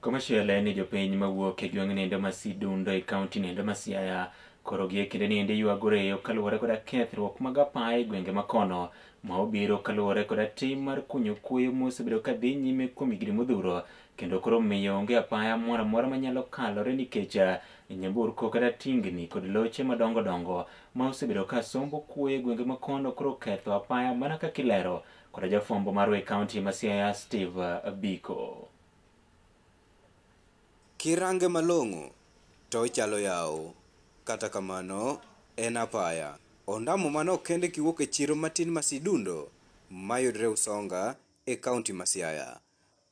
Komersiyel en jopiny mawuok e gweng' nendo ma Sidundo e kaunti nendo ma Siaya koro gi e kinde niende yuagoreyo kaluwore koda kethruok mag apaya e gwenge makono ma obiro kaluwore koda tim mar kunyo kuoyo mosebedo ka dhi nyime kuom higni modhuro kendo koro miyo onge apaya moro amora manyalo kalore nikech e nyamburko kata tingni kod loche madongo dongo ma osebedo ka sombo kuoyo e gwenge makono koro ketho apaya mana kakilero koda jafombo marwa e kaunti ma Siaya, Steve Biko. kirange malong'o to ochalo yawo kata kamano en apaya ondamo manokende kiwuok e chiro matin ma Sidundo mayudre e Usonga e kaunti ma Siaya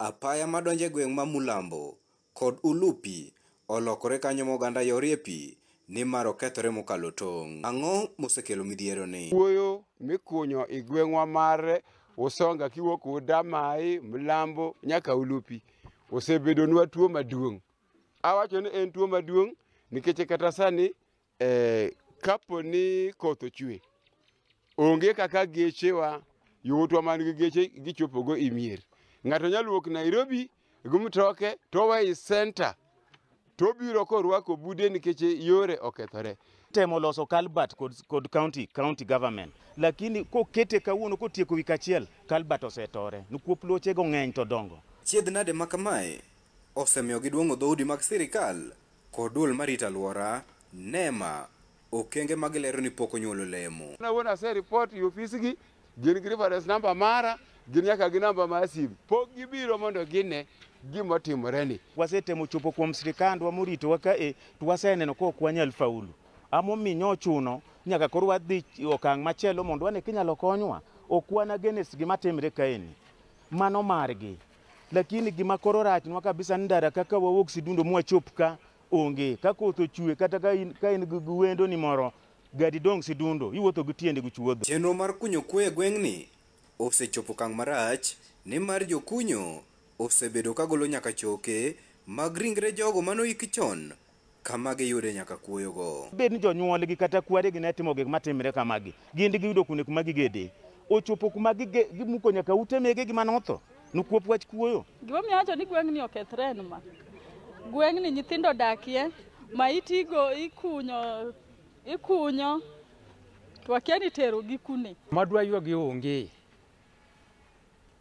apaya madonjo e gweng ma Mulambo kod Ulupi olokore kanyo ma oganda yorie e pi nimar okethore mokalo tong' ang'o mosekelo midhiero ni wuoyo mikunyo i e gwengwa mar Usonga kiwuok Udamai Mlambo nyaka Ulupi osebedo nwa tuo maduong' awacho ni en tuo maduong' nikech kata sani eh, kapo ni koth ochwe onge kaka gechewa yutwa man gi geche gichopogo imier e ng'ato nyalo wuok nairobi gi mtoke to owe i e senta tobiro korwako bude nikech yore okethore temo loso kalbat kod, kod county, county government lakini kokete kawuono kotieko wik achiel kalbat osetore nikuop loche go ng'eny to dongo chiedh nade ma kamae osemiyo giduong'o dhoudi mag sirikal kod duol marito alwora NEMA okenge magilero ni pok onyuolo lemo. Na wuon ase report e ofisgi gin gi reference namba mara gin nyaka gi namba mar simu pok gibiro mondo gine gimotimore ni. Wasetemo chopo kuom sirikandwa moritowa kae to waseneno kok wanyal faulu. Amomiyo chuno nyaka koro wadhi okang' machielo mondo wane kinyalo konywa. Ok wan gima gimatimre kaeni. Mano margi. lakini gima koro rachnwa kabisa ni ndara kaka wawuok sidundo mwachop ka onge ka koth ochwe kata ka in gi wendo ni moro gadi dong sidundo iwuotho gi tiende gi chuodho chenro mar kunyo kwe e gweng'ni osechopo kang marach ni mar jokunyo osebedo ka golo nyaka choke mag ringre jogo manoik chon kama giyude nyaka kuoyogo bed ni jonyuolgi kata kwaregi ne timo gik matimre kamagi gin giyudo kune kuma gigede ochopo kuma gimuko nyaka ute mege gi manotho nokuop wach kuoyo gimomiyo wacho ni gweng'ni okethre en ma gweng'ni nyithindo dakie ma itigo ikunyo ikunyo to akia ni terogi kune madwayuogi onge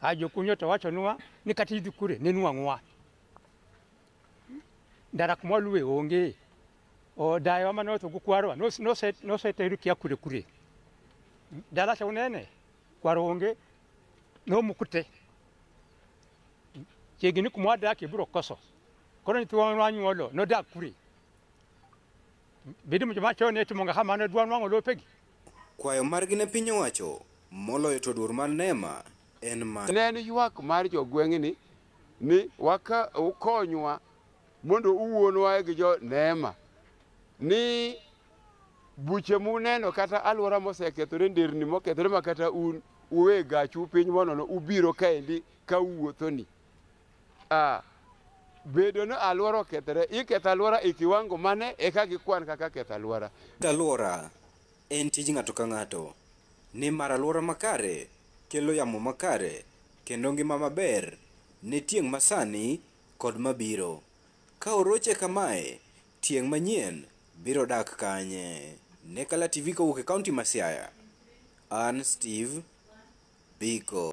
ajokunyo to wachonwa ni kata idhi kure ninwang'wa ndara kumwaluwe onge o daewa ma nothogo kwarwa noseter kia kure kure dala cha unene kwaro onge nomukute chiegni kuma wadakie biro koso koro nyithiwan wanyuolo nodak kure bidi machon itimoga kamano dwa nwang'o lopegi kwayo margi ne piny owacho moloyo to duor mar nema en ma ne en ywak mar jogweng'ni ni waka ukonywa mondo uwuonwa gi jo nema ni buche muneno kata alwora mosekethore nderni mokethore makata un uwe gachu piny monono ubiro kaendi kawuothoni ah, bedo ni alwora okethore iketho alwora e kiwango mane eka gikwan kaka ketho alwora alwora en tij ng'ato ka ng'ato ni mar alwora makare kelo yamo makare kendo ngima maber ne tieng' masani kod mabiro ka oroche kamae tieng' manyien biro dak kanye ne kala tv kowuok e kaunti ma siaya an steve biko